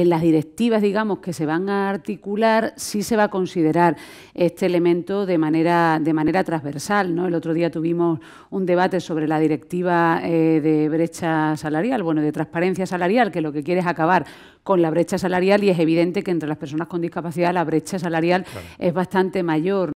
en eh, las directivas, digamos, que se van a articular, sí se va a considerar este elemento de manera, de manera transversal. ¿no? El otro día tuvimos un debate sobre la directiva eh, de brecha salarial, bueno, de transparencia salarial, que lo que quiere es acabar con la brecha salarial y es evidente que entre las personas con discapacidad la brecha salarial es bastante mayor.